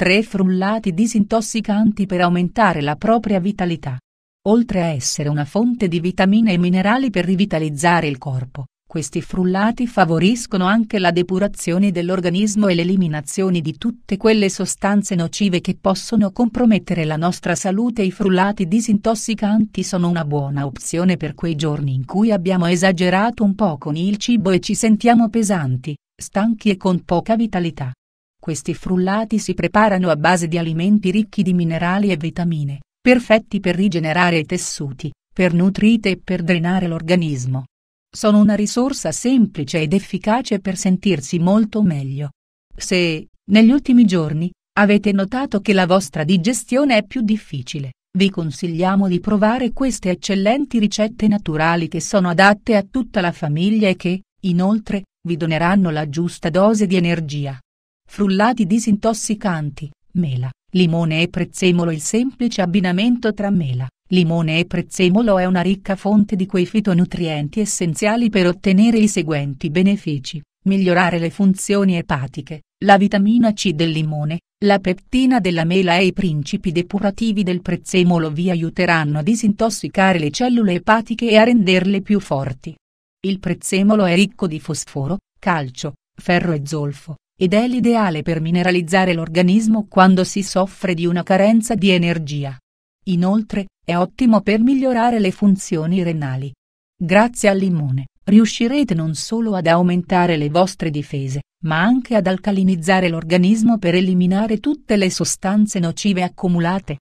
Tre frullati disintossicanti per aumentare la propria vitalità. Oltre a essere una fonte di vitamine e minerali per rivitalizzare il corpo, questi frullati favoriscono anche la depurazione dell'organismo e l'eliminazione di tutte quelle sostanze nocive che possono compromettere la nostra salute. I frullati disintossicanti sono una buona opzione per quei giorni in cui abbiamo esagerato un po' con il cibo e ci sentiamo pesanti, stanchi e con poca vitalità. Questi frullati si preparano a base di alimenti ricchi di minerali e vitamine, perfetti per rigenerare i tessuti, per nutrite e per drenare l'organismo. Sono una risorsa semplice ed efficace per sentirsi molto meglio. Se, negli ultimi giorni, avete notato che la vostra digestione è più difficile, vi consigliamo di provare queste eccellenti ricette naturali che sono adatte a tutta la famiglia e che, inoltre, vi doneranno la giusta dose di energia frullati disintossicanti, mela, limone e prezzemolo Il semplice abbinamento tra mela, limone e prezzemolo è una ricca fonte di quei fitonutrienti essenziali per ottenere i seguenti benefici, migliorare le funzioni epatiche, la vitamina C del limone, la peptina della mela e i principi depurativi del prezzemolo vi aiuteranno a disintossicare le cellule epatiche e a renderle più forti. Il prezzemolo è ricco di fosforo, calcio, ferro e zolfo, ed è l'ideale per mineralizzare l'organismo quando si soffre di una carenza di energia. Inoltre, è ottimo per migliorare le funzioni renali. Grazie al limone, riuscirete non solo ad aumentare le vostre difese, ma anche ad alcalinizzare l'organismo per eliminare tutte le sostanze nocive accumulate.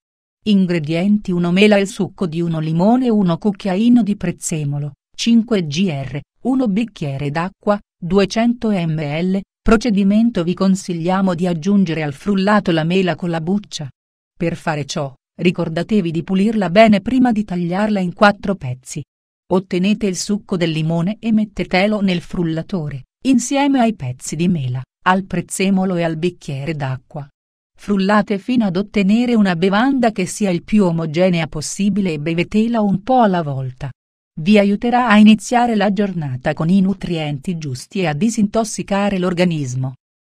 Ingredienti 1 mela il succo di 1 limone 1 cucchiaino di prezzemolo, 5 gr, 1 bicchiere d'acqua, 200 ml, procedimento vi consigliamo di aggiungere al frullato la mela con la buccia. Per fare ciò, ricordatevi di pulirla bene prima di tagliarla in quattro pezzi. Ottenete il succo del limone e mettetelo nel frullatore, insieme ai pezzi di mela, al prezzemolo e al bicchiere d'acqua. Frullate fino ad ottenere una bevanda che sia il più omogenea possibile e bevetela un po' alla volta vi aiuterà a iniziare la giornata con i nutrienti giusti e a disintossicare l'organismo.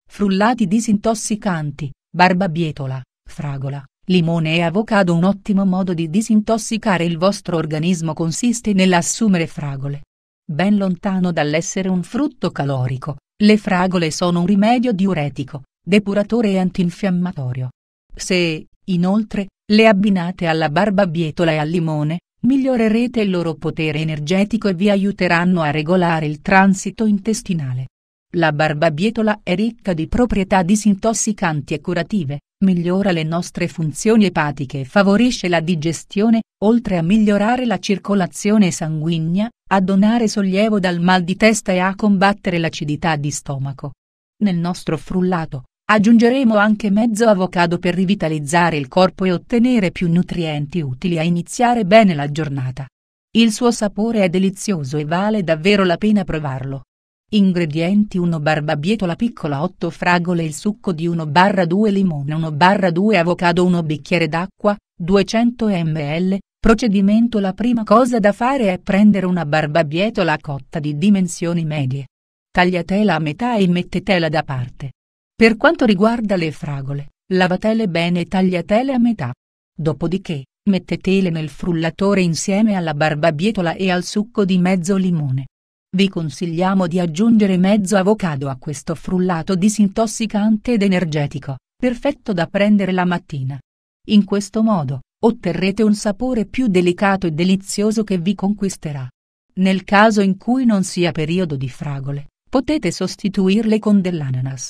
Frullati disintossicanti, barbabietola, fragola, limone e avocado Un ottimo modo di disintossicare il vostro organismo consiste nell'assumere fragole. Ben lontano dall'essere un frutto calorico, le fragole sono un rimedio diuretico, depuratore e antinfiammatorio. Se, inoltre, le abbinate alla barbabietola e al limone, migliorerete il loro potere energetico e vi aiuteranno a regolare il transito intestinale. La barbabietola è ricca di proprietà disintossicanti e curative, migliora le nostre funzioni epatiche e favorisce la digestione, oltre a migliorare la circolazione sanguigna, a donare sollievo dal mal di testa e a combattere l'acidità di stomaco. Nel nostro frullato, Aggiungeremo anche mezzo avocado per rivitalizzare il corpo e ottenere più nutrienti utili a iniziare bene la giornata. Il suo sapore è delizioso e vale davvero la pena provarlo. Ingredienti 1 barbabietola piccola 8 fragole Il succo di 1 barra 2 limone 1 barra 2 avocado 1 bicchiere d'acqua, 200 ml, procedimento La prima cosa da fare è prendere una barbabietola cotta di dimensioni medie. Tagliatela a metà e mettetela da parte. Per quanto riguarda le fragole, lavatele bene e tagliatele a metà. Dopodiché, mettetele nel frullatore insieme alla barbabietola e al succo di mezzo limone. Vi consigliamo di aggiungere mezzo avocado a questo frullato disintossicante ed energetico, perfetto da prendere la mattina. In questo modo, otterrete un sapore più delicato e delizioso che vi conquisterà. Nel caso in cui non sia periodo di fragole, potete sostituirle con dell'ananas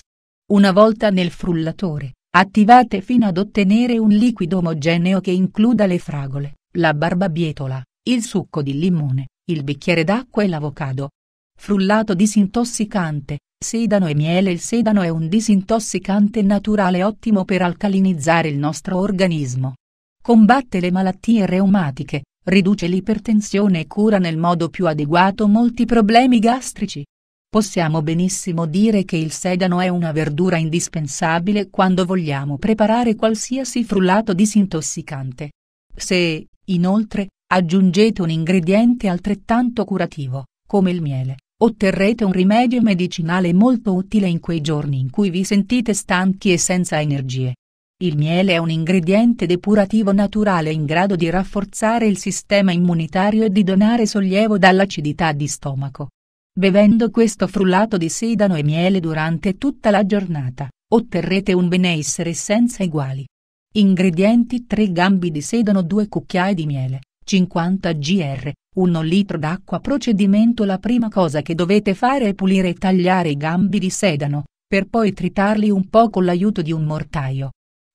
una volta nel frullatore, attivate fino ad ottenere un liquido omogeneo che includa le fragole, la barbabietola, il succo di limone, il bicchiere d'acqua e l'avocado. Frullato disintossicante, sedano e miele Il sedano è un disintossicante naturale ottimo per alcalinizzare il nostro organismo. Combatte le malattie reumatiche, riduce l'ipertensione e cura nel modo più adeguato molti problemi gastrici. Possiamo benissimo dire che il sedano è una verdura indispensabile quando vogliamo preparare qualsiasi frullato disintossicante. Se, inoltre, aggiungete un ingrediente altrettanto curativo, come il miele, otterrete un rimedio medicinale molto utile in quei giorni in cui vi sentite stanchi e senza energie. Il miele è un ingrediente depurativo naturale in grado di rafforzare il sistema immunitario e di donare sollievo dall'acidità di stomaco. Bevendo questo frullato di sedano e miele durante tutta la giornata, otterrete un benessere senza eguali. Ingredienti 3 gambi di sedano 2 cucchiai di miele, 50 gr, 1 litro d'acqua Procedimento La prima cosa che dovete fare è pulire e tagliare i gambi di sedano, per poi tritarli un po' con l'aiuto di un mortaio.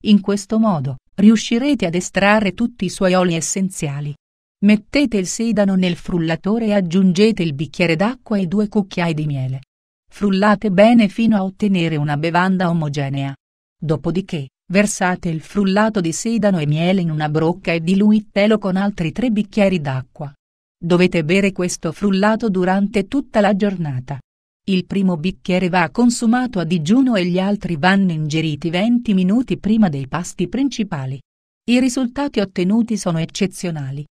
In questo modo, riuscirete ad estrarre tutti i suoi oli essenziali, Mettete il sedano nel frullatore e aggiungete il bicchiere d'acqua e due cucchiai di miele. Frullate bene fino a ottenere una bevanda omogenea. Dopodiché, versate il frullato di sedano e miele in una brocca e diluitelo con altri tre bicchieri d'acqua. Dovete bere questo frullato durante tutta la giornata. Il primo bicchiere va consumato a digiuno e gli altri vanno ingeriti 20 minuti prima dei pasti principali. I risultati ottenuti sono eccezionali.